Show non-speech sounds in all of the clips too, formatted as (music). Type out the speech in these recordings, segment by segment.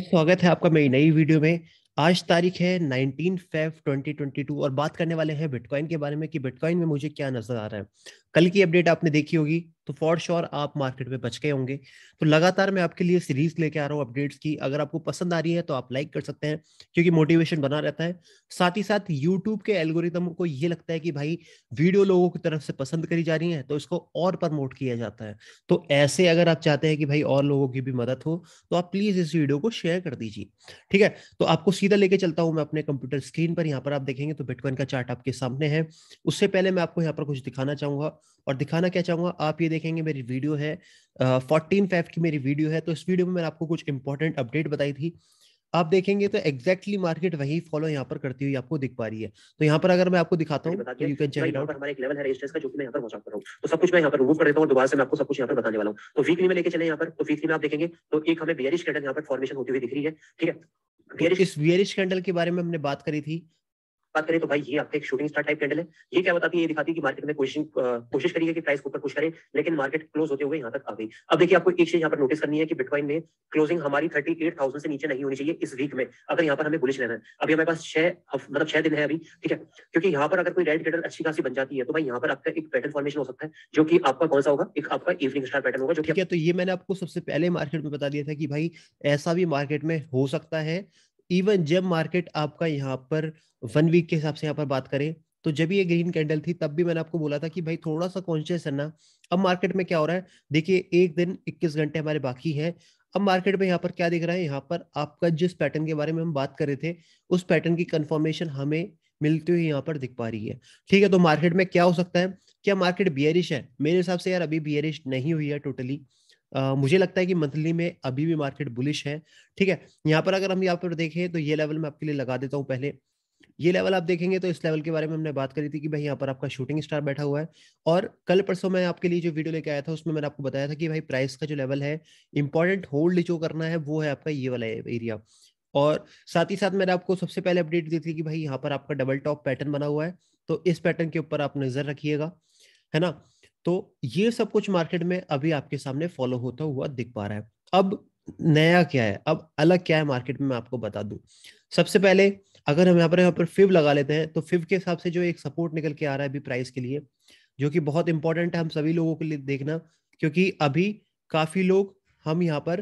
स्वागत है आपका मेरी नई वीडियो में आज तारीख है 19 फेब 2022 और बात करने वाले हैं बिटकॉइन के बारे में कि बिटकॉइन में मुझे क्या नजर आ रहा है कल की अपडेट आपने देखी होगी तो फॉर श्योर आप मार्केट में बच गए होंगे तो लगातार मैं आपके लिए सीरीज लेके आ रहा हूँ अपडेट्स की अगर आपको पसंद आ रही है तो आप लाइक कर सकते हैं क्योंकि मोटिवेशन बना रहता है साथ ही साथ यूट्यूब के एल्गोरिदम को ये लगता है कि भाई वीडियो लोगों की तरफ से पसंद करी जा रही है तो इसको और प्रमोट किया जाता है तो ऐसे अगर आप चाहते हैं कि भाई और लोगों की भी मदद हो तो आप प्लीज इस वीडियो को शेयर कर दीजिए ठीक है तो आपको सीधा लेके चलता हूँ मैं अपने कंप्यूटर स्क्रीन पर यहाँ पर आप देखेंगे तो बिटकॉइन का चार्ट आपके सामने है उससे पहले मैं आपको यहाँ पर कुछ दिखाना चाहूंगा और दिखाना क्या चाहूंगा आप ये देखेंगे मेरी वीडियो है फोर्टीन फाइव की मेरी वीडियो है तो इस वीडियो में मैंने आपको कुछ इंपॉर्टेंट अपडेट बताई थी आप देखेंगे तो एग्जैक्टली मार्केट वही फॉलो यहाँ पर करती हुई आपको दिख पा रही है तो यहाँ पर अगर मैं आपको दिखाता हूँ तो you can check it out हमारा एक लेवल है रेजिस्टेंस का जो कि मैं यहाँ पर पहुंचा रहा हूँ तो सब कुछ मैं यहाँ पर रिमूव कर देता हूँ दोबारा से मैं आपको सब कुछ यहाँ पर बताने वाला हूँ तो वीकली में लेके चले यहाँ पर तो वीकली में आप देखेंगे तो एक हमें बेरिश कैंडल यहाँ पर फॉर्मेशन होती हुई दिख रही है ठीक है तो इस बियरिश कैंडल के बारे में हमने बात करी थी बात करें तो भाई ये आपके एक शूटिंग स्टार टाइप कैंडल है ये क्या बताती है ये दिखाती है कि मार्केट में क्वेश्चन कोशिश करिए कि प्राइस ऊपर पुश करें लेकिन मार्केट क्लोज होते हुए यहाँ तक आ गई अब देखिए आपको एक चीज यहाँ पर नोटिस करनी है कि बिटकॉइन में क्लोजिंग हमारी थर्टी एट थाउजेंड से नीचे नहीं होनी चाहिए इस वीक में अगर यहाँ पर हमें बुलिश लेना है अभी हमारे पास छह मतलब छह दिन है अभी ठीक है क्योंकि यहाँ पर अगर कोई रेड कैंडल अच्छी खासी बन जाती है तो भाई यहाँ पर आपका एक पैटर्न फॉर्मेशन हो सकता है जो की आपका कौन सा होगा एक आपका इवनिंग स्टार पैटर्न होगा जो कि तो ये मैंने आपको सबसे पहले मार्केट में बता दिया था कि भाई ऐसा भी मार्केट में हो सकता है इवन जब मार्केट आपका यहाँ पर वन वीक के हिसाब से यहाँ पर बात करें तो जब ये ग्रीन कैंडल थी तब भी मैंने आपको बोला था कि भाई थोड़ा सा कॉन्शियस है ना अब मार्केट में क्या हो रहा है देखिए एक दिन 21 घंटे हमारे बाकी हैं अब मार्केट में यहाँ पर क्या दिख रहा है यहाँ पर आपका जिस पैटर्न के बारे में हम बात कर रहे थे उस पैटर्न की कंफर्मेशन हमें मिलती हुई यहाँ पर दिख पा रही है ठीक है तो मार्केट में क्या हो सकता है क्या मार्केट बियरिश है मेरे हिसाब से यार अभी बियरिश नहीं हुई है टोटली totally. मुझे लगता है कि मंथली में अभी भी मार्केट बुलिश है ठीक है यहाँ पर अगर हम यहाँ पर देखें तो ये लेवल मैं आपके लिए लगा देता हूँ पहले ये लेवल आप देखेंगे तो इस लेवल के बारे में हमने बात करी थी कि भाई यहाँ पर आपका शूटिंग स्टार बैठा हुआ है और कल परसों मैं आपके लिए जो वीडियो लेके आया था उसमें मैंने आपको बताया था कि भाई प्राइस का जो लेवल है इंपॉर्टेंट होल्ड जो करना है वो है आपका ये वाला एरिया और साथ ही साथ मैंने आपको सबसे पहले अपडेट दी थी कि भाई यहाँ पर आपका डबल टॉप पैटर्न बना हुआ है तो इस पैटर्न के ऊपर आप नजर रखिएगा है ना तो ये सब कुछ मार्केट में अभी आपके सामने फॉलो होता हुआ दिख पा रहा है अब नया क्या है अब अलग क्या है मार्केट में मैं आपको बता दूं सबसे पहले अगर हम यहाँ पर यहाँ पर फिव लगा लेते हैं तो फिव के हिसाब से जो एक सपोर्ट निकल के आ रहा है अभी प्राइस के लिए जो कि बहुत इंपॉर्टेंट है हम सभी लोगों के लिए देखना क्योंकि अभी काफी लोग हम यहाँ पर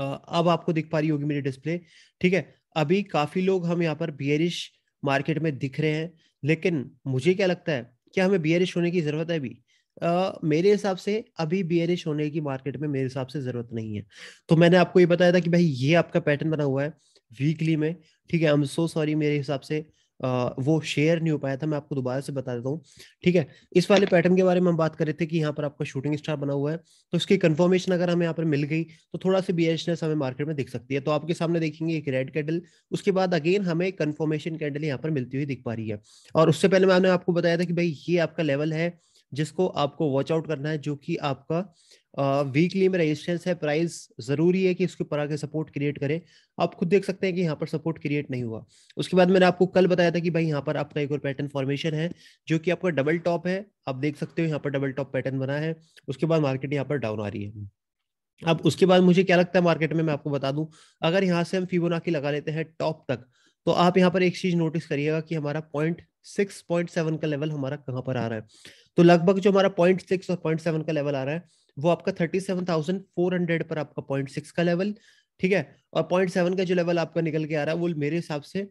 अब आपको दिख पा रही होगी मेरी डिस्प्ले ठीक है अभी काफी लोग हम यहाँ पर बियरिश मार्केट में दिख रहे हैं लेकिन मुझे क्या लगता है क्या हमें बियरिश होने की जरूरत है अभी Uh, मेरे हिसाब से अभी बियरिश होने की मार्केट में मेरे हिसाब से जरूरत नहीं है तो मैंने आपको ये बताया था कि भाई ये आपका पैटर्न बना हुआ है वीकली में ठीक है आई एम सो सॉरी मेरे हिसाब से वो शेयर नहीं हो पाया था मैं आपको दोबारा से बता देता हूँ ठीक है इस वाले पैटर्न के बारे में हम बात कर रहे थे कि यहाँ पर आपका शूटिंग स्टार बना हुआ है तो इसकी कंफर्मेशन अगर हमें यहाँ पर मिल गई तो थोड़ा सा बियरिशनेस हमें मार्केट में दिख सकती है तो आपके सामने देखेंगे एक रेड कैंडल उसके बाद अगेन हमें कन्फर्मेशन कैंडल यहाँ पर मिलती हुई दिख पा रही है और उससे पहले मैंने आपको बताया था कि भाई ये आपका लेवल है जिसको आपको वॉच आउट करना है जो कि आपका वीकली में रेजिस्टेंस है प्राइस जरूरी है कि इसके ऊपर आगे सपोर्ट क्रिएट करें आप खुद देख सकते हैं कि यहाँ पर सपोर्ट क्रिएट नहीं हुआ उसके बाद मैंने आपको कल बताया था कि भाई यहाँ पर आपका एक और पैटर्न फॉर्मेशन है जो कि आपका डबल टॉप है आप देख सकते हो यहाँ पर डबल टॉप पैटर्न बना है उसके बाद मार्केट यहाँ पर डाउन आ रही है अब उसके बाद मुझे क्या लगता है मार्केट में मैं आपको बता दूं अगर यहाँ से हम फिबोनाची लगा लेते हैं टॉप तक तो आप यहाँ पर एक चीज नोटिस करिएगा कि हमारा पॉइंट 6.7 का लेवल हमारा कहां पर आ रहा है तो लगभग जो हमारा 0.6 और 0.7 का लेवल आ रहा है वो आपका 37,400 पर आपका 0.6 का लेवल ठीक है और 0.7 का जो लेवल आपका निकल के आ रहा है वो मेरे हिसाब से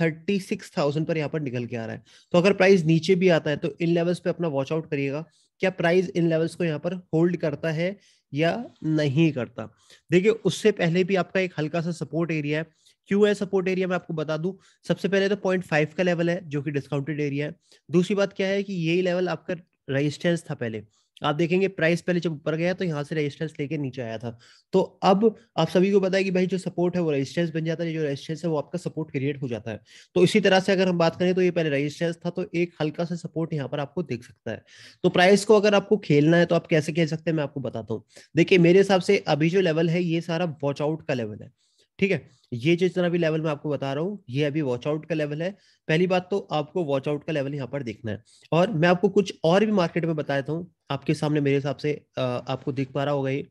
थर्टी सिक्स थाउजेंड पर यहाँ पर निकल के आ रहा है तो अगर प्राइस नीचे भी आता है तो इन लेवल्स पे अपना वॉच आउट करिएगा क्या प्राइस इन लेवल्स को यहाँ पर होल्ड करता है या नहीं करता देखिए उससे पहले भी आपका एक हल्का सा सपोर्ट एरिया है क्यों है सपोर्ट एरिया मैं आपको बता दूं सबसे पहले तो पॉइंट फाइव का लेवल है जो कि डिस्काउंटेड एरिया है दूसरी बात क्या है कि यही लेवल आपका रेजिस्टेंस था पहले आप देखेंगे प्राइस पहले जब ऊपर गया तो यहाँ से रेजिस्टेंस लेके नीचे आया था तो अब आप सभी को पता है कि भाई जो सपोर्ट है वो रेजिस्टेंस बन जाता है जो रेजिस्टेंस है वो आपका सपोर्ट क्रिएट हो जाता है तो इसी तरह से अगर हम बात करें तो ये पहले रेजिस्टेंस था तो एक हल्का सा सपोर्ट यहाँ पर आपको देख सकता है तो प्राइस को अगर आपको खेलना है तो आप कैसे खेल सकते हैं मैं आपको बताता हूँ देखिए मेरे हिसाब से अभी जो लेवल है ये सारा वॉच आउट का लेवल है ठीक है ये जितना भी लेवल मैं आपको बता रहा हूँ ये अभी वॉचआउट का लेवल है पहली बात तो आपको वॉचआउट का लेवल यहाँ पर देखना है और मैं आपको कुछ और भी मार्केट में बताया हूँ आपके सामने मेरे हिसाब से आपको दिख पा रहा होगा ये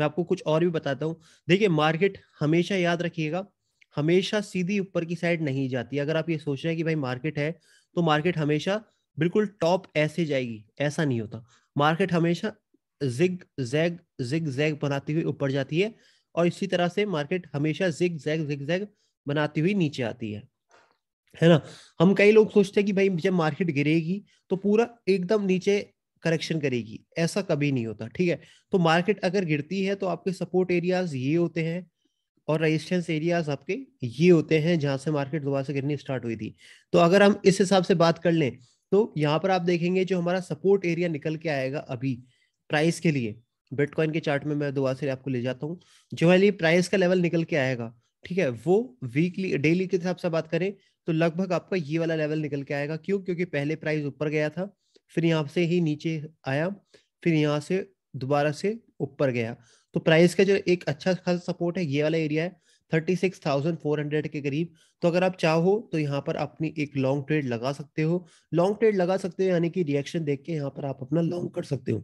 मैं आपको कुछ और भी बताता हूँ देखिए मार्केट हमेशा याद रखिएगा हमेशा सीधी ऊपर की साइड नहीं जाती अगर आप ये सोच रहे हैं कि भाई मार्केट है तो मार्केट हमेशा बिल्कुल टॉप ऐसे जाएगी ऐसा नहीं होता मार्केट हमेशा जिग जैग जिग जैग बनाती हुई ऊपर जाती है और इसी तरह से मार्केट हमेशा जिग जैग जिग जैग बनाती हुई नीचे आती है है ना हम कई लोग सोचते हैं कि भाई जब मार्केट गिरेगी तो पूरा एकदम नीचे करेक्शन करेगी ऐसा कभी नहीं होता ठीक है तो मार्केट अगर गिरती है तो आपके सपोर्ट एरियाज ये होते हैं और रेजिस्टेंस एरियाज आपके ये होते हैं जहां से मार्केट दोबारा से गिरनी स्टार्ट हुई थी तो अगर हम इस हिसाब से बात कर लें तो यहाँ पर आप देखेंगे जो हमारा सपोर्ट एरिया निकल के आएगा अभी प्राइस के लिए बिटकॉइन के चार्ट में मैं दोबारा से आपको ले जाता हूँ जो है प्राइस का लेवल निकल के आएगा ठीक है वो वीकली डेली के हिसाब से बात करें तो लगभग आपका ये वाला लेवल निकल के आएगा क्यों क्योंकि पहले प्राइस ऊपर गया था फिर यहाँ से ही नीचे आया फिर यहाँ से दोबारा से ऊपर गया तो प्राइस का जो एक अच्छा खासा सपोर्ट है ये वाला एरिया है thirty six thousand four hundred के करीब तो अगर आप चाहो तो यहाँ पर अपनी एक लॉन्ग ट्रेड लगा सकते हो लॉन्ग ट्रेड लगा सकते हो यानी कि रिएक्शन देख के यहाँ पर आप अपना लॉन्ग कर सकते हो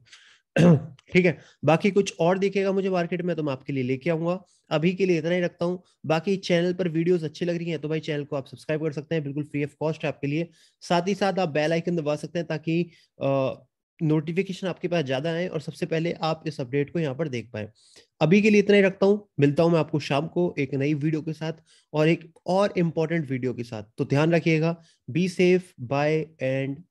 (clears throat) ठीक है बाकी कुछ और दिखेगा मुझे मार्केट में तो मैं आपके लिए लेके आऊंगा अभी के लिए इतना ही रखता हूँ बाकी चैनल पर वीडियोस अच्छी लग रही हैं तो भाई चैनल को आप सब्सक्राइब कर सकते हैं बिल्कुल फ्री ऑफ कॉस्ट है आपके लिए साथ ही साथ आप बेल आइकन दबा सकते हैं ताकि नोटिफिकेशन आपके पास ज्यादा आए और सबसे पहले आप इस अपडेट को यहाँ पर देख पाए अभी के लिए इतना ही रखता हूँ मिलता हूँ मैं आपको शाम को एक नई वीडियो के साथ और एक और इम्पोर्टेंट वीडियो के साथ तो ध्यान रखिएगा बी सेफ बाय एंड